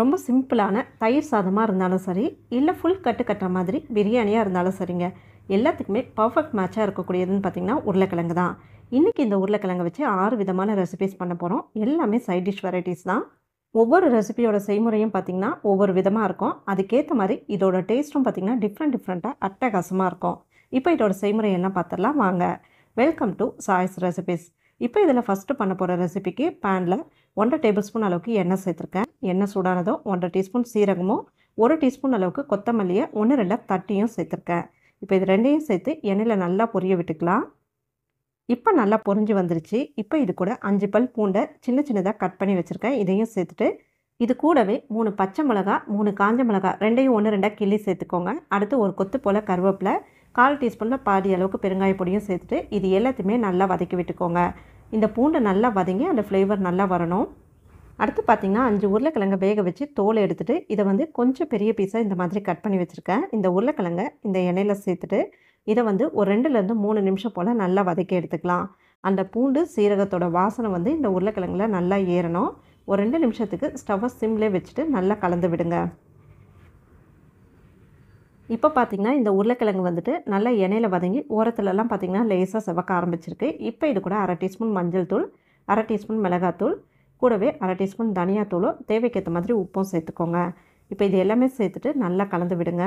ரொம்ப சிம்பிளான தயிர் சாதமாக இருந்தாலும் சரி இல்லை ஃபுல் கட்டு கட்டுற மாதிரி பிரியாணியாக இருந்தாலும் சரிங்க எல்லாத்துக்குமே பர்ஃபெக்ட் மேட்சாக இருக்கக்கூடியதுன்னு பார்த்திங்கன்னா உருளைக்கிழங்கு தான் இன்றைக்கி இந்த உருளைக்கிழங்கு வச்சு ஆறு விதமான ரெசிபிஸ் பண்ண போகிறோம் எல்லாமே சைட் டிஷ் வெரைட்டிஸ் தான் ஒவ்வொரு ரெசிபியோட செய்முறையும் பார்த்திங்கன்னா ஒவ்வொரு விதமாக இருக்கும் அதுக்கேற்ற மாதிரி இதோட டேஸ்ட்டும் பார்த்திங்கன்னா டிஃப்ரெண்ட் டிஃப்ரெண்ட்டாக அட்டகாசமாக இருக்கும் இப்போ இதோட செய்முறை என்ன பார்த்துடலாம் வாங்க வெல்கம் டு சாய்ஸ் ரெசிபிஸ் இப்போ இதில் ஃபஸ்ட்டு பண்ண போகிற ரெசிபிக்கு பேனில் ஒன்றரை டேபிள் ஸ்பூன் அளவுக்கு எண்ணெய் சேர்த்துருக்கேன் எண்ணெய் சூடானதும் ஒன்றரை டீஸ்பூன் சீரகமும் ஒரு டீஸ்பூன் அளவுக்கு கொத்தமல்லியை ஒன்று ரெண்டு தட்டியும் சேர்த்துருக்கேன் இப்போ இது ரெண்டையும் சேர்த்து எண்ணெயில் நல்லா பொரிய விட்டுக்கலாம் இப்போ நல்லா பொரிஞ்சு வந்துருச்சு இப்போ இது கூட அஞ்சு பல் பூண்டை சின்ன சின்னதாக கட் பண்ணி வச்சுருக்கேன் இதையும் சேர்த்துட்டு இது கூடவே மூணு பச்சை மிளகா மூணு காஞ்ச மிளகா ரெண்டையும் ஒன்று ரெண்டாக கிள்ளி சேர்த்துக்கோங்க அடுத்து ஒரு கொத்து போல் கருவேப்பில் கால் டீஸ்பூனில் பாதி அளவுக்கு பெருங்காய பொடியும் சேர்த்துட்டு இது எல்லாத்தையுமே நல்லா வதக்கி விட்டுக்கோங்க இந்த பூண்டை நல்லா வதங்கி அந்த ஃப்ளேவர் நல்லா வரணும் அடுத்து பார்த்திங்கன்னா அஞ்சு உருளைக்கிழங்கு வேக வச்சு தோலை எடுத்துகிட்டு இதை வந்து கொஞ்சம் பெரிய பீஸாக இந்த மாதிரி கட் பண்ணி வச்சுருக்கேன் இந்த உருளைக்கிழங்க இந்த எண்ணெயில் சேர்த்துட்டு இதை வந்து ஒரு ரெண்டுலேருந்து மூணு நிமிஷம் போல் நல்லா வதக்கி எடுத்துக்கலாம் அந்த பூண்டு சீரகத்தோட வாசனை வந்து இந்த உருளைக்கிழங்குல நல்லா ஏறணும் ஒரு ரெண்டு நிமிஷத்துக்கு ஸ்டவ்வை சிம்லே வச்சுட்டு நல்லா கலந்து விடுங்க இப்போ பார்த்திங்கன்னா இந்த உருளைக்கிழங்கு வந்துட்டு நல்லா எண்ணெயில் வதங்கி ஓரத்துலலாம் பார்த்திங்கன்னா லேசாக செவக்க ஆரம்பிச்சிருக்கு இப்போ இது கூட அரை டீஸ்பூன் மஞ்சள் தூள் அரை டீஸ்பூன் மிளகாத்தூள் கூடவே அரை டீஸ்பூன் தனியாத்தூளும் தேவைக்கேற்ற மாதிரி உப்பும் சேர்த்துக்கோங்க இப்போ இது எல்லாமே சேர்த்துட்டு நல்லா கலந்து விடுங்க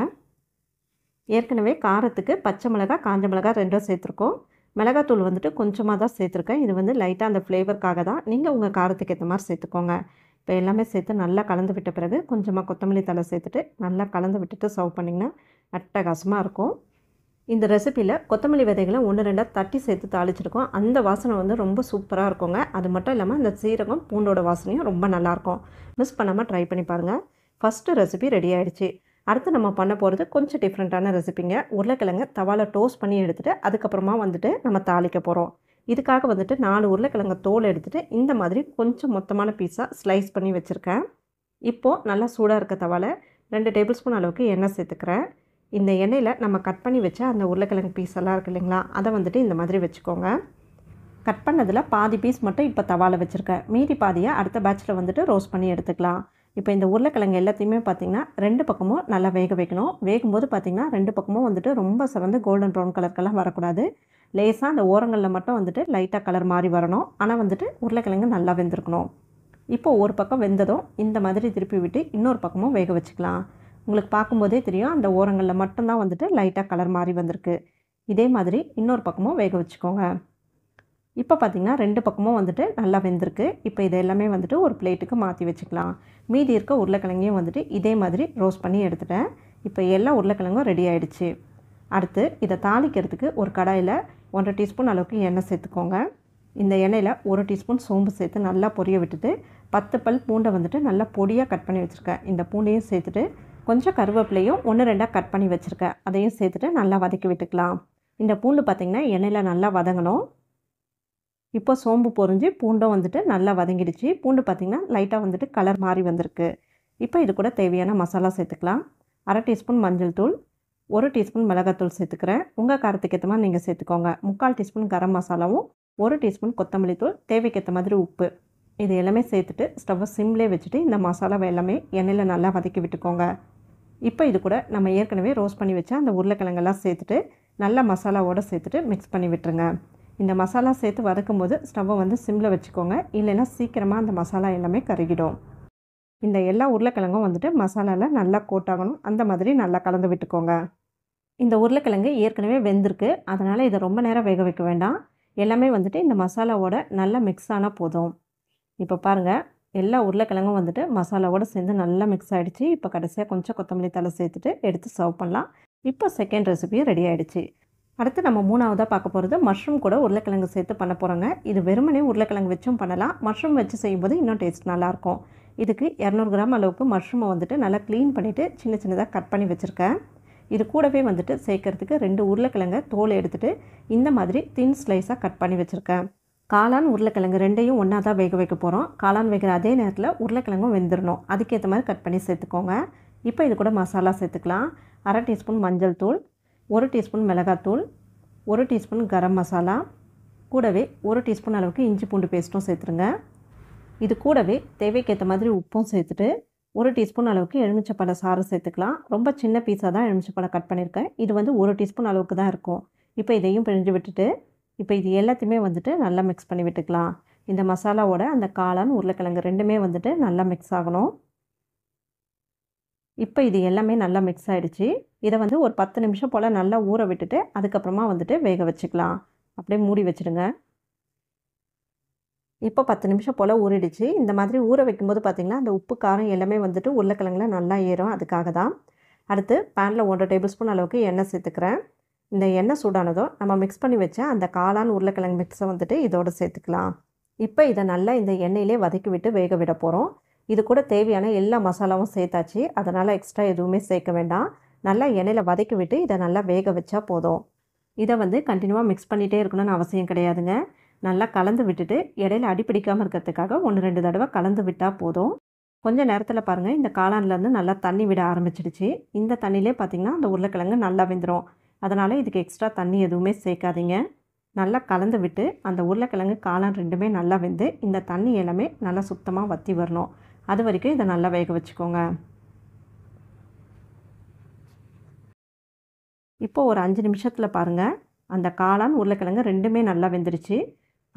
ஏற்கனவே காரத்துக்கு பச்சை மிளகா காஞ்ச மிளகா ரெண்டும் சேர்த்துருக்கோம் மிளகாத்தூள் வந்துட்டு கொஞ்சமாக தான் சேர்த்துருக்கேன் இது வந்து லைட்டாக அந்த ஃப்ளேவருக்காக தான் நீங்கள் உங்கள் காரத்துக்கு ஏற்ற மாதிரி சேர்த்துக்கோங்க இப்போ எல்லாமே சேர்த்து நல்லா கலந்து விட்ட பிறகு கொஞ்சமாக கொத்தமல்லி தலை சேர்த்துட்டு நல்லா கலந்து விட்டுட்டு சர்வ் பண்ணிங்கன்னா அட்டகாசமாக இருக்கும் இந்த ரெசிப்பியில் கொத்தமல்லி விதைகளை ஒன்று ரெண்டாக தட்டி சேர்த்து தாளிச்சிருக்கோம் அந்த வாசனை வந்து ரொம்ப சூப்பராக இருக்குங்க அது மட்டும் இல்லாமல் இந்த சீரகம் பூண்டோட வாசனையும் ரொம்ப நல்லாயிருக்கும் மிஸ் பண்ணாமல் ட்ரை பண்ணி பாருங்கள் ஃபஸ்ட்டு ரெசிபி ரெடி ஆகிடுச்சு அடுத்து நம்ம பண்ண போகிறது கொஞ்சம் டிஃப்ரெண்ட்டான ரெசிபிங்க உருளைக்கிழங்கு தவாலை டோஸ்ட் பண்ணி எடுத்துகிட்டு அதுக்கப்புறமா வந்துட்டு நம்ம தாளிக்க போகிறோம் இதுக்காக வந்துட்டு நாலு உருளைக்கிழங்க தோல் எடுத்துகிட்டு இந்த மாதிரி கொஞ்சம் மொத்தமான பீஸாக ஸ்லைஸ் பண்ணி வச்சுருக்கேன் இப்போது நல்லா சூடாக இருக்க தவால ரெண்டு டேபிள் ஸ்பூன் அளவுக்கு எண்ணெய் சேர்த்துக்கிறேன் இந்த எண்ணெயில் நம்ம கட் பண்ணி வச்ச அந்த உருளைக்கிழங்கு பீஸ் எல்லாம் இருக்குது இல்லைங்களா அதை வந்துட்டு இந்த மாதிரி வச்சுக்கோங்க கட் பண்ணதில் பாதி பீஸ் மட்டும் இப்போ தவாவில் வச்சுருக்கேன் மீதி பாதியை அடுத்த பேட்சில் வந்துட்டு ரோஸ்ட் பண்ணி எடுத்துக்கலாம் இப்போ இந்த உருளைக்கிழங்கு எல்லாத்தையுமே பார்த்திங்கன்னா ரெண்டு பக்கமும் நல்லா வேக வைக்கணும் வேகும்போது பார்த்திங்கன்னா ரெண்டு பக்கமும் வந்துட்டு ரொம்ப செவந்து கோல்டன் ப்ரௌன் கலருக்கெல்லாம் வரக்கூடாது லேசாக அந்த ஓரங்களில் மட்டும் வந்துட்டு லைட்டாக கலர் மாதிரி வரணும் ஆனால் வந்துட்டு உருளைக்கிழங்கு நல்லா வெந்திருக்கணும் இப்போது ஒரு பக்கம் வெந்ததும் இந்த மாதிரி திருப்பி விட்டு இன்னொரு பக்கமும் வேக வச்சுக்கலாம் உங்களுக்கு பார்க்கும்போதே தெரியும் அந்த ஓரங்களில் மட்டும்தான் வந்துட்டு லைட்டாக கலர் மாதிரி வந்திருக்கு இதே மாதிரி இன்னொரு பக்கமும் வேக வச்சுக்கோங்க இப்போ பார்த்திங்கன்னா ரெண்டு பக்கமும் வந்துட்டு நல்லா வெந்திருக்கு இப்போ இதை எல்லாமே வந்துட்டு ஒரு பிளேட்டுக்கு மாற்றி வச்சுக்கலாம் மீதி இருக்க உருளைக்கிழங்கையும் வந்துட்டு இதே மாதிரி ரோஸ்ட் பண்ணி எடுத்துட்டேன் இப்போ எல்லா உருளைக்கிழங்கும் ரெடி ஆகிடுச்சு அடுத்து இதை தாளிக்கிறதுக்கு ஒரு கடாயில் ஒன்றரை டீஸ்பூன் அளவுக்கு எண்ணெய் சேர்த்துக்கோங்க இந்த எண்ணெயில் ஒரு டீஸ்பூன் சோம்பு சேர்த்து நல்லா பொரிய விட்டுட்டு பத்து பல் பூண்டை வந்துட்டு நல்லா பொடியாக கட் பண்ணி வச்சுருக்கேன் இந்த பூண்டையும் சேர்த்துட்டு கொஞ்சம் கருவேப்பிலையும் ஒன்று ரெண்டாக கட் பண்ணி வச்சுருக்கேன் அதையும் சேர்த்துட்டு நல்லா வதக்கி விட்டுக்கலாம் இந்த பூண்டு பார்த்திங்கன்னா எண்ணெயில் நல்லா வதங்கணும் இப்போ சோம்பு பொறிஞ்சு பூண்டும் வந்துட்டு நல்லா வதங்கிடுச்சு பூண்டு பார்த்திங்கன்னா லைட்டாக வந்துட்டு கலர் மாறி வந்திருக்கு இப்போ இது கூட தேவையான மசாலா சேர்த்துக்கலாம் அரை டீஸ்பூன் மஞ்சள் தூள் ஒரு டீஸ்பூன் மிளகாத்தூள் சேர்த்துக்கிறேன் உங்கள் காரத்துக்கு ஏற்ற மாதிரி நீங்கள் சேர்த்துக்கோங்க முக்கால் டீஸ்பூன் கரம் மசாலாவும் ஒரு டீஸ்பூன் கொத்தமல்லி தூள் தேவைக்கேற்ற மாதிரி உப்பு இது எல்லாமே சேர்த்துட்டு ஸ்டவ்வை சிம்லேயே வச்சுட்டு இந்த மசாலாவை எல்லாமே எண்ணெயில் நல்லா வதக்கி விட்டுக்கோங்க இப்போ இது கூட நம்ம ஏற்கனவே ரோஸ்ட் பண்ணி வச்ச அந்த உருளைக்கிழங்கெல்லாம் சேர்த்துட்டு நல்லா மசாலாவோடு சேர்த்துட்டு மிக்ஸ் பண்ணி விட்டுருங்க இந்த மசாலா சேர்த்து வதக்கும் போது ஸ்டவ்வை வந்து சிம்மில் வச்சுக்கோங்க இல்லைன்னா சீக்கிரமாக அந்த மசாலா எல்லாமே கருகிடும் இந்த எல்லா உருளைக்கிழங்கும் வந்துட்டு மசாலாவில் நல்லா கோட்டாகணும் அந்த மாதிரி நல்லா கலந்து விட்டுக்கோங்க இந்த உருளைக்கிழங்கு ஏற்கனவே வெந்திருக்கு அதனால் இதை ரொம்ப நேரம் வேக வைக்க வேண்டாம் எல்லாமே வந்துட்டு இந்த மசாலாவோட நல்லா மிக்ஸ் ஆனால் போதும் இப்போ பாருங்கள் எல்லா உருளைக்கிழங்கும் வந்துட்டு மசாலாவோடு சேர்ந்து நல்லா மிக்ஸ் ஆகிடுச்சு இப்போ கடைசியாக கொஞ்சம் கொத்தமல்லி தலை சேர்த்துட்டு எடுத்து சர்வ் பண்ணலாம் இப்போ செகண்ட் ரெசிபியும் ரெடி ஆகிடுச்சு அடுத்து நம்ம மூணாவதாக பார்க்க போகிறது மஷ்ரூம் கூட உருளைக்கிழங்கு சேர்த்து பண்ண போகிறோங்க இது வெறுமனே உருளைக்கிழங்கு வச்சும் பண்ணலாம் மஷ்ரூம் வச்சு செய்யும்போது இன்னும் டேஸ்ட் நல்லாயிருக்கும் இதுக்கு இரநூறு கிராம் அளவுக்கு மஷ்ரூமை வந்துட்டு நல்லா க்ளீன் பண்ணிவிட்டு சின்ன சின்னதாக கட் பண்ணி வச்சுருக்கேன் இது கூடவே வந்துட்டு சேர்க்கறதுக்கு ரெண்டு உருளைக்கிழங்கை தோலை எடுத்துகிட்டு இந்த மாதிரி தின் ஸ்லைஸாக கட் பண்ணி வச்சுருக்கேன் காளான் உருளைக்கிழங்கு ரெண்டையும் ஒன்றா தான் வேக வைக்க போகிறோம் காளான் வைக்கிற அதே நேரத்தில் உருளைக்கிழங்கும் வெந்துடணும் அதுக்கேற்ற மாதிரி கட் பண்ணி சேர்த்துக்கோங்க இப்போ இது கூட மசாலா சேர்த்துக்கலாம் அரை டீஸ்பூன் மஞ்சள் தூள் ஒரு டீஸ்பூன் மிளகாத்தூள் ஒரு டீஸ்பூன் கரம் மசாலா கூடவே ஒரு டீஸ்பூன் அளவுக்கு இஞ்சி பூண்டு பேஸ்ட்டும் சேர்த்துருங்க இது கூடவே தேவைக்கேற்ற மாதிரி உப்பும் சேர்த்துட்டு ஒரு டீஸ்பூன் அளவுக்கு எலுமிச்சப்பழ சாறு சேர்த்துக்கலாம் ரொம்ப சின்ன பீஸாக தான் எலுமிச்சப்பழம் கட் பண்ணியிருக்கேன் இது வந்து ஒரு டீஸ்பூன் அளவுக்கு தான் இருக்கும் இப்போ இதையும் பிழிஞ்சு விட்டுட்டு இப்போ இது எல்லாத்தையுமே வந்துட்டு நல்லா மிக்ஸ் பண்ணி விட்டுக்கலாம் இந்த மசாலாவோட அந்த காளான் உருளைக்கிழங்கு ரெண்டுமே வந்துட்டு நல்லா மிக்ஸ் ஆகணும் இப்போ இது எல்லாமே நல்லா மிக்ஸ் ஆகிடுச்சு இதை வந்து ஒரு பத்து நிமிஷம் போல் நல்லா ஊற விட்டுட்டு அதுக்கப்புறமா வந்துட்டு வேக வச்சுக்கலாம் அப்படியே மூடி வச்சுடுங்க இப்போ பத்து நிமிஷம் போல் ஊறிடுச்சு இந்த மாதிரி ஊற வைக்கும்போது பார்த்திங்கன்னா அந்த உப்பு காரம் எல்லாமே வந்துட்டு உருளைக்கிழங்குல நல்லா ஏறும் அதுக்காக தான் அடுத்து பேனில் ஒன்றரை டேபிள் ஸ்பூன் அளவுக்கு எண்ணெய் சேர்த்துக்கிறேன் இந்த எண்ணெய் சூடானதோ நம்ம மிக்ஸ் பண்ணி வச்ச அந்த காளான் உருளைக்கிழங்கு மிக்ஸை வந்துட்டு இதோடு சேர்த்துக்கலாம் இப்போ இதை நல்லா இந்த எண்ணெயிலே வதக்கி விட்டு வேக விட போகிறோம் இது கூட தேவையான எல்லா மசாலாவும் சேர்த்தாச்சு அதனால் எக்ஸ்ட்ரா எதுவுமே சேர்க்க வேண்டாம் நல்லா எண்ணெயில் வதக்கி விட்டு இதை நல்லா வேக வச்சா போதும் இதை வந்து கண்டினியூவாக மிக்ஸ் பண்ணிகிட்டே இருக்கணும்னு அவசியம் கிடையாதுங்க நல்லா கலந்து விட்டுட்டு இடையில அடிப்பிடிக்காமல் இருக்கிறதுக்காக ஒன்று ரெண்டு தடவை கலந்து விட்டால் போதும் கொஞ்சம் நேரத்தில் பாருங்கள் இந்த காளான்லேருந்து நல்லா தண்ணி விட ஆரம்பிச்சிடுச்சு இந்த தண்ணியிலே பார்த்திங்கன்னா அந்த உருளைக்கிழங்கு நல்லா வெந்துடும் அதனால் இதுக்கு எக்ஸ்ட்ரா தண்ணி எதுவுமே சேர்க்காதீங்க நல்லா கலந்து விட்டு அந்த உருளைக்கிழங்கு காளான் ரெண்டுமே நல்லா வெந்து இந்த தண்ணி எல்லாமே நல்லா சுத்தமாக வற்றி வரணும் அது வரைக்கும் இதை நல்லா வேக வச்சுக்கோங்க இப்போ ஒரு அஞ்சு நிமிஷத்தில் பாருங்கள் அந்த காளான் உருளைக்கிழங்கு ரெண்டுமே நல்லா வெந்துருச்சு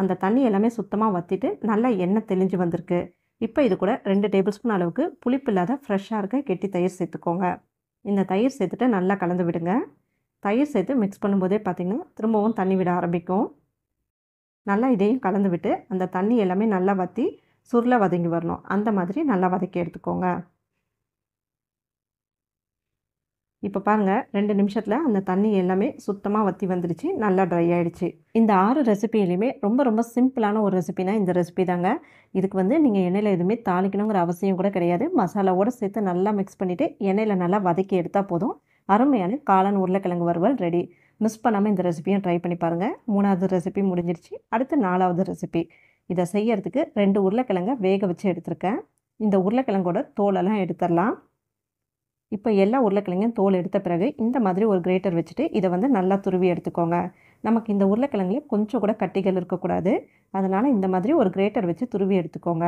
அந்த தண்ணி எல்லாமே சுத்தமாக வற்றிட்டு நல்லா எண்ணெய் தெளிஞ்சு வந்திருக்கு இப்போ இது கூட ரெண்டு டேபிள் ஸ்பூன் அளவுக்கு புளிப்பு இல்லாத ஃப்ரெஷ்ஷாக இருக்க கெட்டி தயிர் சேர்த்துக்கோங்க இந்த தயிர் சேர்த்துட்டு நல்லா கலந்து விடுங்க தயிர் சேர்த்து மிக்ஸ் பண்ணும்போதே பார்த்திங்கன்னா திரும்பவும் தண்ணி விட ஆரம்பிக்கும் நல்லா இதையும் கலந்து விட்டு அந்த தண்ணி எல்லாமே நல்லா வற்றி சுருளை வதங்கி வரணும் அந்த மாதிரி நல்லா வதக்கி எடுத்துக்கோங்க இப்போ பாருங்கள் ரெண்டு நிமிஷத்தில் அந்த தண்ணி எல்லாமே சுத்தமாக வற்றி வந்துருச்சு நல்லா ட்ரை ஆகிடுச்சு இந்த ஆறு ரெசிபிலையுமே ரொம்ப ரொம்ப சிம்பிளான ஒரு ரெசிபினா இந்த ரெசிபி தாங்க இதுக்கு வந்து நீங்கள் எண்ணெயில் எதுவுமே தாளிக்கணுங்கிற அவசியம் கூட கிடையாது மசாலாவோடு சேர்த்து நல்லா மிக்ஸ் பண்ணிவிட்டு எண்ணெயில் நல்லா வதக்கி எடுத்தால் போதும் அருமையான காளான் உருளைக்கிழங்கு வறுவல் ரெடி மிஸ் பண்ணாமல் இந்த ரெசிபியும் ட்ரை பண்ணி பாருங்கள் மூணாவது ரெசிபி முடிஞ்சிருச்சு அடுத்து நாலாவது ரெசிபி இதை செய்யறதுக்கு ரெண்டு உருளைக்கிழங்கை வேக வச்சு எடுத்திருக்கேன் இந்த உருளைக்கிழங்கோட தோலெல்லாம் எடுத்துடலாம் இப்போ எல்லா உருளைக்கிழங்கையும் தோல் எடுத்த பிறகு இந்த மாதிரி ஒரு கிரேட்டர் வச்சுட்டு இதை வந்து நல்லா துருவி எடுத்துக்கோங்க நமக்கு இந்த உருளைக்கிழங்குல கொஞ்சம் கூட கட்டிகள் இருக்கக்கூடாது அதனால் இந்த மாதிரி ஒரு கிரேட்டர் வச்சு துருவி எடுத்துக்கோங்க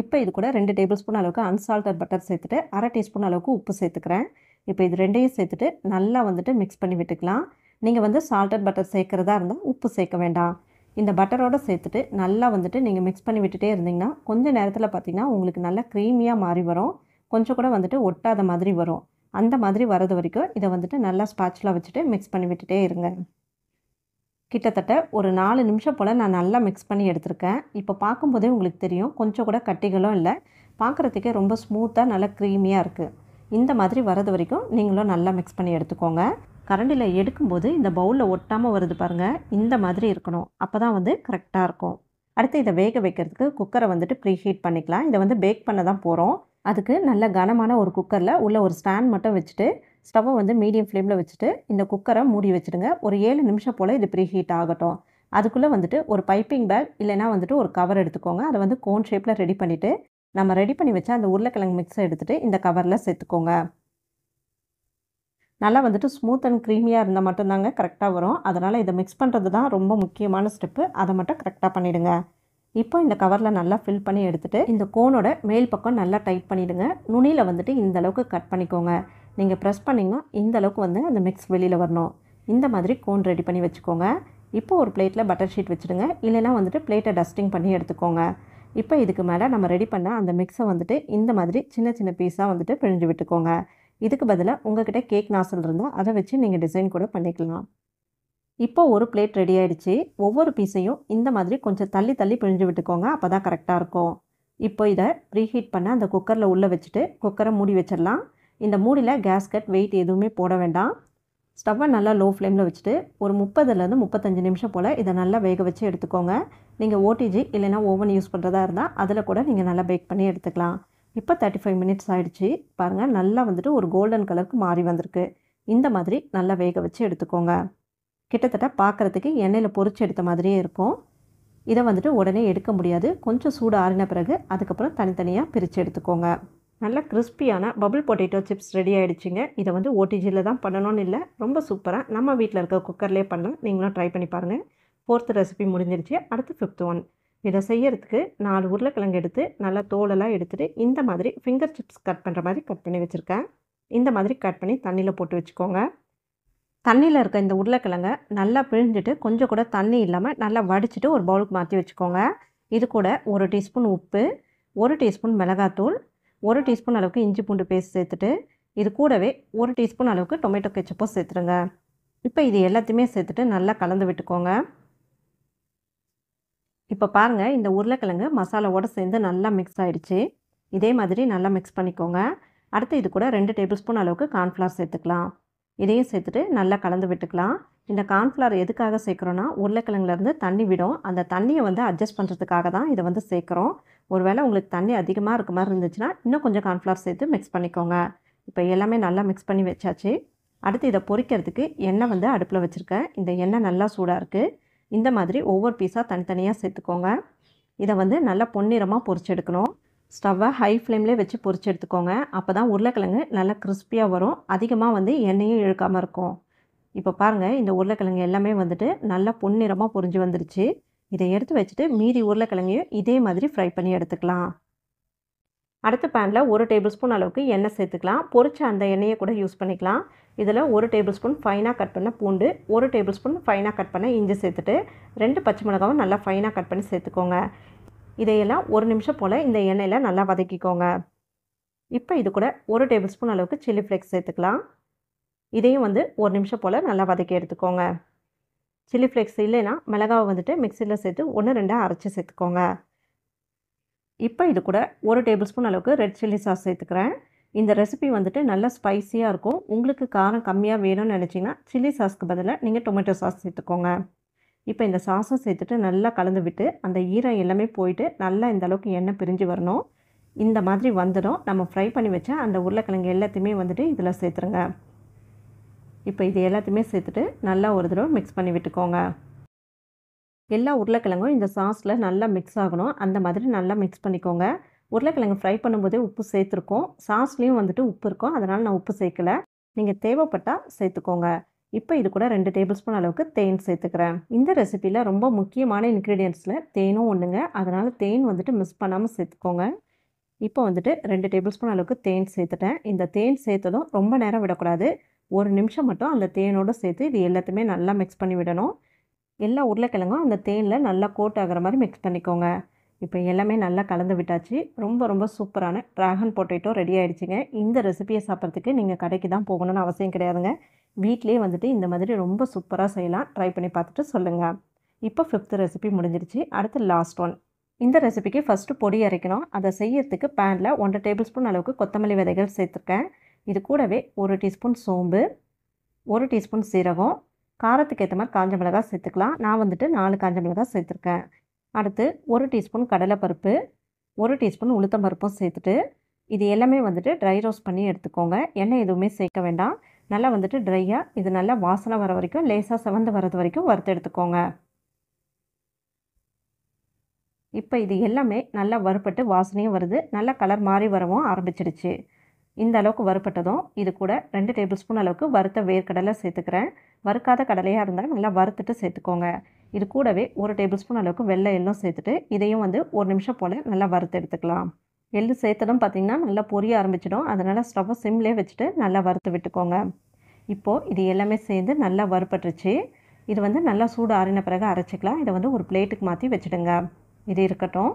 இப்போ இது கூட ரெண்டு டேபிள் ஸ்பூன் அளவுக்கு அன்சால்டட் பட்டர் சேர்த்துட்டு அரை டீஸ்பூன் அளவுக்கு உப்பு சேர்த்துக்கிறேன் இப்போ இது ரெண்டையும் சேர்த்துட்டு நல்லா வந்துட்டு மிக்ஸ் பண்ணி விட்டுக்கலாம் நீங்கள் வந்து சால்டட் பட்டர் சேர்க்குறதா இருந்தால் உப்பு சேர்க்க வேண்டாம் இந்த பட்டரோடு சேர்த்துட்டு நல்லா வந்துட்டு நீங்கள் மிக்ஸ் பண்ணி விட்டுட்டே இருந்தீங்கன்னா கொஞ்சம் நேரத்தில் பார்த்தீங்கன்னா உங்களுக்கு நல்லா க்ரீமியாக மாறி வரும் கொஞ்சம் கூட வந்துட்டு ஒட்டாத மாதிரி வரும் அந்த மாதிரி வரது வரைக்கும் இதை வந்துட்டு நல்லா ஸ்பாட்சில் வச்சுட்டு மிக்ஸ் பண்ணி விட்டுட்டே இருங்க கிட்டத்தட்ட ஒரு நாலு நிமிஷம் போல் நான் நல்லா மிக்ஸ் பண்ணி எடுத்திருக்கேன் இப்போ பார்க்கும்போதே உங்களுக்கு தெரியும் கொஞ்சம் கூட கட்டிகளும் இல்லை பார்க்குறதுக்கே ரொம்ப ஸ்மூத்தாக நல்லா க்ரீமியாக இருக்குது இந்த மாதிரி வரது வரைக்கும் நீங்களும் நல்லா மிக்ஸ் பண்ணி எடுத்துக்கோங்க கரண்டியில் எடுக்கும்போது இந்த பவுலில் ஒட்டாமல் வருது பாருங்கள் இந்த மாதிரி இருக்கணும் அப்போ தான் வந்து கரெக்டாக இருக்கும் அடுத்து இதை வேக வைக்கிறதுக்கு குக்கரை வந்துட்டு ப்ரீ ஹீட் பண்ணிக்கலாம் இதை வந்து பேக் பண்ண தான் போகிறோம் அதுக்கு நல்ல கனமான ஒரு குக்கரில் உள்ள ஒரு ஸ்டாண்ட் மட்டும் வச்சுட்டு ஸ்டவ்வை வந்து மீடியம் ஃப்ளேமில் வச்சுட்டு இந்த குக்கரை மூடி வச்சுடுங்க ஒரு ஏழு நிமிஷம் போல் இது ப்ரீ ஹீட் ஆகட்டும் அதுக்குள்ளே வந்துட்டு ஒரு பைப்பிங் பேக் இல்லைனா வந்துட்டு ஒரு கவர் எடுத்துக்கோங்க அதை வந்து கோன் ஷேப்பில் ரெடி பண்ணிவிட்டு நம்ம ரெடி பண்ணி வச்சா அந்த உருளைக்கிழங்கு மிக்ஸை எடுத்துகிட்டு இந்த கவரில் சேர்த்துக்கோங்க நல்லா வந்துட்டு ஸ்மூத் அண்ட் க்ரீமியாக இருந்தால் மட்டும்தாங்க கரெக்டாக வரும் அதனால் இதை மிக்ஸ் பண்ணுறது தான் ரொம்ப முக்கியமான ஸ்டெப்பு அதை மட்டும் கரெக்டாக பண்ணிவிடுங்க இப்போ இந்த கவரில் நல்லா ஃபில் பண்ணி எடுத்துகிட்டு இந்த கோனோட மேல் பக்கம் நல்லா டைட் பண்ணிவிடுங்க நுனியில் வந்துட்டு இந்த அளவுக்கு கட் பண்ணிக்கோங்க நீங்கள் ப்ரெஸ் பண்ணிங்கன்னா இந்த அளவுக்கு வந்து அந்த மிக்ஸ் வெளியில் வரணும் இந்த மாதிரி கோன் ரெடி பண்ணி வச்சுக்கோங்க இப்போ ஒரு பிளேட்டில் பட்டர் ஷீட் வச்சுடுங்க இல்லைனா வந்துட்டு பிளேட்டை டஸ்டிங் பண்ணி எடுத்துக்கோங்க இப்போ இதுக்கு மேலே நம்ம ரெடி பண்ண அந்த மிக்ஸை வந்துட்டு இந்த மாதிரி சின்ன சின்ன பீஸாக வந்துட்டு பிழிஞ்சு விட்டுக்கோங்க இதுக்கு பதிலாக கிட்டே கேக் நாசல் இருந்தால் அதை வச்சு நீங்கள் டிசைன் கூட பண்ணிக்கலாம் இப்போ ஒரு பிளேட் ரெடி ஆகிடுச்சு ஒவ்வொரு பீஸையும் இந்த மாதிரி கொஞ்சம் தள்ளி தள்ளி பிழிஞ்சு விட்டுக்கோங்க அப்போ தான் கரெக்டாக இருக்கும் இப்போ இதை ப்ரீஹீட் பண்ண அந்த குக்கரில் உள்ளே வச்சுட்டு குக்கரை மூடி வச்சிடலாம் இந்த மூடியில் கேஸ்கட் வெயிட் எதுவுமே போட வேண்டாம் ஸ்டவ்வை நல்லா லோ ஃப்ளேமில் வச்சுட்டு ஒரு முப்பதுலேருந்து முப்பத்தஞ்சு நிமிஷம் போல் இதை நல்லா வேக வச்சு எடுத்துக்கோங்க நீங்கள் ஓடிஜி இல்லைனா ஓவன் யூஸ் பண்ணுறதா இருந்தால் அதில் கூட நீங்கள் நல்லா பேக் பண்ணி எடுத்துக்கலாம் இப்போ தேர்ட்டி ஃபைவ் மினிட்ஸ் ஆகிடுச்சு பாருங்கள் நல்லா வந்துட்டு ஒரு கோல்டன் கலருக்கு மாறி வந்திருக்கு இந்த மாதிரி நல்லா வேக வச்சு எடுத்துக்கோங்க கிட்டத்தட்ட பார்க்குறதுக்கு எண்ணெயில் பொறிச்சு எடுத்த மாதிரியே இருக்கும் இதை வந்துட்டு உடனே எடுக்க முடியாது கொஞ்சம் சூடு ஆறின பிறகு அதுக்கப்புறம் தனித்தனியாக பிரித்து எடுத்துக்கோங்க நல்லா கிறிஸ்பியான பபுள் பொட்டேட்டோ சிப்ஸ் ரெடி ஆகிடுச்சிங்க இதை வந்து ஓடிஜியில் தான் பண்ணணும்னு இல்லை ரொம்ப சூப்பராக நம்ம வீட்டில் இருக்க குக்கர்லேயே பண்ணலாம் நீங்களும் ட்ரை பண்ணி பாருங்கள் ஃபோர்த்து ரெசிபி முடிஞ்சிருச்சு அடுத்து ஃபிஃப்த் ஒன் இதை செய்யறதுக்கு நாலு உருளைக்கிழங்கு எடுத்து நல்லா தோலெல்லாம் எடுத்துகிட்டு இந்த மாதிரி ஃபிங்கர் சிப்ஸ் கட் பண்ணுற மாதிரி கட் பண்ணி வச்சுருக்கேன் இந்த மாதிரி கட் பண்ணி தண்ணியில் போட்டு வச்சுக்கோங்க தண்ணியில் இருக்க இந்த உருளைக்கிழங்கை நல்லா பிழிஞ்சிட்டு கொஞ்சம் கூட தண்ணி இல்லாமல் நல்லா வடிச்சிட்டு ஒரு பவுலுக்கு மாற்றி வச்சுக்கோங்க இது கூட ஒரு டீஸ்பூன் உப்பு ஒரு டீஸ்பூன் மிளகாத்தூள் ஒரு டீஸ்பூன் அளவுக்கு இஞ்சி பூண்டு பேஸ்ட் சேர்த்துட்டு இது கூடவே ஒரு டீஸ்பூன் அளவுக்கு டொமேட்டோ கெச்சப்பும் சேர்த்துருங்க இப்போ இது எல்லாத்தையுமே சேர்த்துட்டு நல்லா கலந்து விட்டுக்கோங்க இப்போ பாருங்கள் இந்த உருளைக்கிழங்கு மசாலாவோடு சேர்ந்து நல்லா மிக்ஸ் ஆகிடுச்சு இதே மாதிரி நல்லா மிக்ஸ் பண்ணிக்கோங்க அடுத்து இது கூட ரெண்டு டேபிள் ஸ்பூன் அளவுக்கு கார்ன்ஃப்ளவர் சேர்த்துக்கலாம் இதையும் சேர்த்துட்டு நல்லா கலந்து விட்டுக்கலாம் இந்த கார்ன்ஃப்ளவர் எதுக்காக சேர்க்குறோன்னா உருளைக்கிழங்குலேருந்து தண்ணி விடும் அந்த தண்ணியை வந்து அட்ஜஸ்ட் பண்ணுறதுக்காக தான் இதை வந்து சேர்க்குறோம் ஒருவேளை உங்களுக்கு தண்ணி அதிகமாக இருக்க மாதிரி இருந்துச்சுன்னா இன்னும் கொஞ்சம் கார்ன்ஃப்ளவர் சேர்த்து மிக்ஸ் பண்ணிக்கோங்க இப்போ எல்லாமே நல்லா மிக்ஸ் பண்ணி வச்சாச்சு அடுத்து இதை பொறிக்கிறதுக்கு எண்ணெய் வந்து அடுப்பில் வச்சுருக்கேன் இந்த எண்ணெய் நல்லா சூடாக இருக்குது இந்த மாதிரி ஒவ்வொரு பீஸாக தனித்தனியாக சேர்த்துக்கோங்க இதை வந்து நல்லா பொன்னிறமாக பொறிச்செடுக்கணும் ஸ்டவ்வை ஹை ஃப்ளேம்லேயே வச்சு பொறிச்சு எடுத்துக்கோங்க அப்போ தான் உருளைக்கிழங்கு நல்லா கிறிஸ்பியாக வரும் அதிகமாக வந்து எண்ணெயும் இழுக்காமல் இருக்கும் இப்போ பாருங்கள் இந்த உருளைக்கிழங்கு எல்லாமே வந்துட்டு நல்லா பொன்னிறமாக பொறிஞ்சு வந்துருச்சு இதை எடுத்து வச்சுட்டு மீதி உருளைக்கிழங்கையும் இதே மாதிரி ஃப்ரை பண்ணி எடுத்துக்கலாம் அடுத்த பேனில் ஒரு டேபிள் ஸ்பூன் அளவுக்கு எண்ணெய் சேர்த்துக்கலாம் பொறிச்ச அந்த எண்ணெயை கூட யூஸ் பண்ணிக்கலாம் இதில் ஒரு டேபிள் ஸ்பூன் ஃபைனாக கட் பண்ண பூண்டு ஒரு டேபிள் ஸ்பூன் ஃபைனாக கட் பண்ண இஞ்சி சேர்த்துட்டு ரெண்டு பச்சை மிளகாவும் நல்லா ஃபைனாக கட் பண்ணி சேர்த்துக்கோங்க இதையெல்லாம் ஒரு நிமிஷம் போல் இந்த எண்ணெயில் நல்லா வதக்கிக்கோங்க இப்போ இது கூட ஒரு டேபிள் ஸ்பூன் அளவுக்கு சில்லி ஃப்ளேக்ஸ் சேர்த்துக்கலாம் இதையும் வந்து ஒரு நிமிஷம் போல் நல்லா வதக்கி எடுத்துக்கோங்க சில்லி ஃப்ளேக்ஸ் இல்லைன்னா மிளகாவை வந்துட்டு மிக்சியில் சேர்த்து ஒன்று ரெண்டாக அரைச்சி சேர்த்துக்கோங்க இப்போ இது கூட ஒரு டேபிள் ஸ்பூன் அளவுக்கு ரெட் சில்லி சாஸ் சேர்த்துக்கிறேன் இந்த ரெசிபி வந்துட்டு நல்லா ஸ்பைஸியாக இருக்கும் உங்களுக்கு காரம் கம்மியாக வேணும்னு நினச்சிங்கன்னா சில்லி சாஸ்க்கு பதிலாக நீங்கள் டொமேட்டோ சாஸ் சேர்த்துக்கோங்க இப்போ இந்த சாஸும் சேர்த்துட்டு நல்லா கலந்து விட்டு அந்த ஈரம் எல்லாமே போயிட்டு நல்லா இந்த அளவுக்கு எண்ணெய் பிரிஞ்சு வரணும் இந்த மாதிரி வந்துடும் நம்ம ஃப்ரை பண்ணி வச்சா அந்த உருளைக்கிழங்கு எல்லாத்தையுமே வந்துட்டு இதில் சேர்த்துருங்க இப்போ இது எல்லாத்தையுமே சேர்த்துட்டு நல்லா ஒரு தடவை மிக்ஸ் பண்ணி விட்டுக்கோங்க எல்லா உருளைக்கிழங்கும் இந்த சாஸில் நல்லா மிக்ஸ் ஆகணும் அந்த மாதிரி நல்லா மிக்ஸ் பண்ணிக்கோங்க உருளைக்கிழங்கு ஃப்ரை பண்ணும்போதே உப்பு சேர்த்துருக்கோம் சாஸ்லேயும் வந்துட்டு உப்பு இருக்கும் அதனால் நான் உப்பு சேர்க்கலை நீங்கள் தேவைப்பட்டால் சேர்த்துக்கோங்க இப்போ இது கூட ரெண்டு டேபிள் ஸ்பூன் அளவுக்கு தேன் சேர்த்துக்கிறேன் இந்த ரெசிப்பியில் ரொம்ப முக்கியமான இன்க்ரீடியன்ஸில் தேனும் ஒன்றுங்க அதனால் தேன் வந்துட்டு மிஸ் பண்ணாமல் சேர்த்துக்கோங்க இப்போ வந்துட்டு ரெண்டு டேபிள் ஸ்பூன் அளவுக்கு தேன் சேர்த்துட்டேன் இந்த தேன் சேர்த்ததும் ரொம்ப நேரம் விடக்கூடாது ஒரு நிமிஷம் மட்டும் அந்த தேனோடு சேர்த்து இது எல்லாத்தையுமே நல்லா மிக்ஸ் பண்ணி விடணும் எல்லா உருளைக்கிழங்கும் அந்த தேனில் நல்லா கோட் ஆகிற மாதிரி மிக்ஸ் பண்ணிக்கோங்க இப்போ எல்லாமே நல்லா கலந்து விட்டாச்சு ரொம்ப ரொம்ப சூப்பரான ட்ராகன் பொட்டேட்டோ ரெடி ஆகிடுச்சிங்க இந்த ரெசிபியை சாப்பிட்றதுக்கு நீங்கள் கடைக்கு தான் போகணும்னு அவசியம் கிடையாதுங்க வீட்லேயே வந்துட்டு இந்த மாதிரி ரொம்ப சூப்பராக செய்யலாம் ட்ரை பண்ணி பார்த்துட்டு சொல்லுங்கள் இப்போ ஃபிஃப்த்து ரெசிபி முடிஞ்சிருச்சு அடுத்து லாஸ்ட் ஒன் இந்த ரெசிபிக்கு ஃபஸ்ட்டு பொடி அரைக்கணும் அதை செய்யறதுக்கு பேனில் ஒன்றரை டேபிள் ஸ்பூன் அளவுக்கு கொத்தமல்லி விதைகள் சேர்த்துருக்கேன் இது கூடவே ஒரு டீஸ்பூன் சோம்பு ஒரு டீஸ்பூன் சீரகம் காரத்துக்கு ஏற்ற மாதிரி காஞ்ச மிளகா சேர்த்துக்கலாம் நான் வந்துட்டு நாலு காஞ்ச மிளகா சேர்த்துருக்கேன் அடுத்து ஒரு டீஸ்பூன் கடலைப்பருப்பு ஒரு டீஸ்பூன் பருப்பும் சேர்த்துட்டு இது எல்லாமே வந்துட்டு ட்ரை ரோஸ்ட் பண்ணி எடுத்துக்கோங்க எண்ணெய் எதுவுமே சேர்க்க வேண்டாம் நல்லா வந்துட்டு ட்ரையாக இது நல்லா வாசனை வர வரைக்கும் லேசாக செவந்து வர்றது வரைக்கும் வறுத்து எடுத்துக்கோங்க இப்போ இது எல்லாமே நல்லா வறுப்பட்டு வாசனையும் வருது நல்லா கலர் மாறி வரவும் ஆரம்பிச்சிடுச்சு இந்த அளவுக்கு வறுப்பட்டதும் இது கூட ரெண்டு டேபிள் ஸ்பூன் அளவுக்கு வறுத்த வேர்க்கடலை சேர்த்துக்கிறேன் வறுக்காத கடலையாக இருந்தாலும் நல்லா வறுத்துட்டு சேர்த்துக்கோங்க இது கூடவே ஒரு டேபிள் ஸ்பூன் அளவுக்கு வெள்ளை எல்லாம் சேர்த்துட்டு இதையும் வந்து ஒரு நிமிஷம் போல் நல்லா வறுத்து எடுத்துக்கலாம் எள்ளு சேர்த்ததும் பார்த்திங்கன்னா நல்லா பொரிய ஆரம்பிச்சிடும் அதனால் ஸ்டவ்வை சிம்லேயே வச்சுட்டு நல்லா வறுத்து விட்டுக்கோங்க இப்போது இது எல்லாமே சேர்ந்து நல்லா வறுப்பட்டுருச்சு இது வந்து நல்லா சூடு ஆறின பிறகு அரைச்சிக்கலாம் இதை வந்து ஒரு பிளேட்டுக்கு மாற்றி வச்சுடுங்க இது இருக்கட்டும்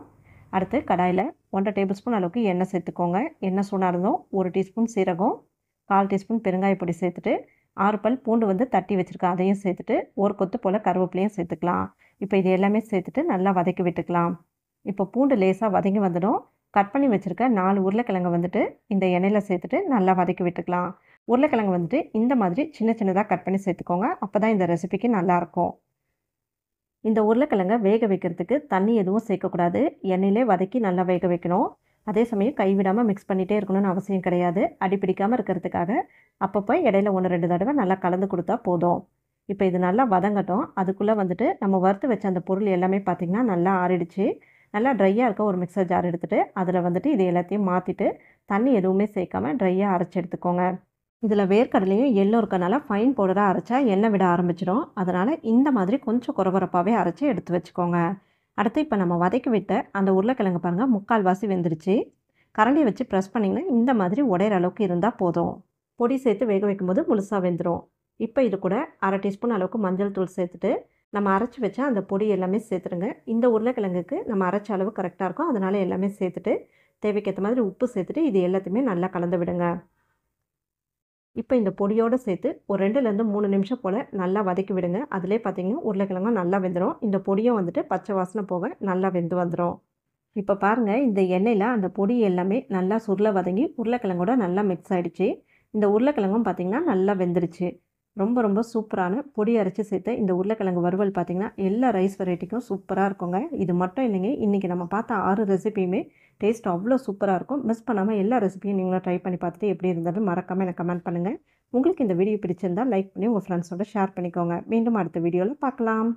அடுத்து கடாயில் ஒன்றரை டேபிள் ஸ்பூன் அளவுக்கு எண்ணெய் சேர்த்துக்கோங்க எண்ணெய் இருந்தோம் ஒரு டீஸ்பூன் சீரகம் கால் டீஸ்பூன் பெருங்காய பொடி சேர்த்துட்டு ஆறு பல் பூண்டு வந்து தட்டி வச்சுருக்கேன் அதையும் சேர்த்துட்டு ஒரு கொத்து போல் கருவேப்பிலையும் சேர்த்துக்கலாம் இப்போ இது எல்லாமே சேர்த்துட்டு நல்லா வதக்கி விட்டுக்கலாம் இப்போ பூண்டு லேசாக வதங்கி வந்துடும் கட் பண்ணி வச்சுருக்க நாலு உருளைக்கிழங்கு வந்துட்டு இந்த எண்ணெயில் சேர்த்துட்டு நல்லா வதக்கி விட்டுக்கலாம் உருளைக்கிழங்கு வந்துட்டு இந்த மாதிரி சின்ன சின்னதாக கட் பண்ணி சேர்த்துக்கோங்க அப்போ தான் இந்த ரெசிபிக்கு நல்லாயிருக்கும் இந்த உருளைக்கிழங்கை வேக வைக்கிறதுக்கு தண்ணி எதுவும் சேர்க்கக்கூடாது எண்ணெயிலே வதக்கி நல்லா வேக வைக்கணும் அதே சமயம் கைவிடாமல் மிக்ஸ் பண்ணிகிட்டே இருக்கணும்னு அவசியம் கிடையாது அடிப்பிடிக்காமல் இருக்கிறதுக்காக அப்பப்போ இடையில ஒன்று ரெண்டு தடவை நல்லா கலந்து கொடுத்தா போதும் இப்போ இது நல்லா வதங்கட்டும் அதுக்குள்ளே வந்துட்டு நம்ம வறுத்து வச்ச அந்த பொருள் எல்லாமே பார்த்திங்கன்னா நல்லா ஆறிடுச்சு நல்லா ட்ரையாக இருக்க ஒரு மிக்சர் ஜார் எடுத்துகிட்டு அதில் வந்துட்டு இது எல்லாத்தையும் மாற்றிட்டு தண்ணி எதுவுமே சேர்க்காம ட்ரையாக அரைச்சி எடுத்துக்கோங்க இதில் வேர்க்கடலையும் எள்ளும் இருக்கனால ஃபைன் பவுடராக அரைச்சா எண்ணெய் விட ஆரம்பிச்சிடும் அதனால் இந்த மாதிரி கொஞ்சம் குறவரப்பாகவே அரைச்சி எடுத்து வச்சுக்கோங்க அடுத்து இப்போ நம்ம வதக்கி விட்ட அந்த உருளைக்கிழங்கு பாருங்கள் முக்கால்வாசி வெந்துருச்சு கரண்டியை வச்சு ப்ரெஸ் பண்ணிங்கன்னா இந்த மாதிரி உடையிற அளவுக்கு இருந்தால் போதும் பொடி சேர்த்து வேக வைக்கும்போது முழுசாக வெந்துடும் இப்போ இது கூட அரை டீஸ்பூன் அளவுக்கு மஞ்சள் தூள் சேர்த்துட்டு நம்ம அரைச்சி வச்சா அந்த பொடி எல்லாமே சேர்த்துருங்க இந்த உருளைக்கிழங்குக்கு நம்ம அரைச்ச அளவு கரெக்டாக இருக்கும் அதனால் எல்லாமே சேர்த்துட்டு தேவைக்கேற்ற மாதிரி உப்பு சேர்த்துட்டு இது எல்லாத்தையுமே நல்லா கலந்து விடுங்க இப்போ இந்த பொடியோடு சேர்த்து ஒரு ரெண்டுலேருந்து மூணு நிமிஷம் போல் நல்லா வதக்கி விடுங்க அதிலே பார்த்தீங்கன்னா உருளைக்கிழங்கும் நல்லா வெந்துடும் இந்த பொடியும் வந்துட்டு பச்சை வாசனை போக நல்லா வெந்து வந்துடும் இப்போ பாருங்கள் இந்த எண்ணெயில் அந்த பொடி எல்லாமே நல்லா சுருளை வதங்கி உருளைக்கிழங்கோட நல்லா மிக்ஸ் ஆகிடுச்சு இந்த உருளைக்கிழங்கும் பார்த்திங்கன்னா நல்லா வெந்துருச்சு ரொம்ப ரொம்ப சூப்பரான பொடி அரைச்சி சேர்த்த இந்த உருளைக்கிழங்கு வறுவல் பார்த்திங்கன்னா எல்லா ரைஸ் வெரைட்டிக்கும் சூப்பராக இருக்குங்க இது மட்டும் இல்லைங்க இன்றைக்கி நம்ம பார்த்த ஆறு ரெசிபியுமே டேஸ்ட் அவ்வளோ சூப்பராக இருக்கும் மிஸ் பண்ணாமல் எல்லா ரெசிபியும் நீங்களும் ட்ரை பண்ணி பார்த்துட்டு எப்படி இருந்தாலும் மறக்காமல் எனக்கு கமெண்ட் பண்ணுங்கள் உங்களுக்கு இந்த வீடியோ பிடிச்சிருந்தால் லைக் பண்ணி உங்கள் ஃப்ரெண்ட்ஸோட ஷேர் பண்ணிக்கோங்க மீண்டும் அடுத்த வீடியோவில் பார்க்கலாம்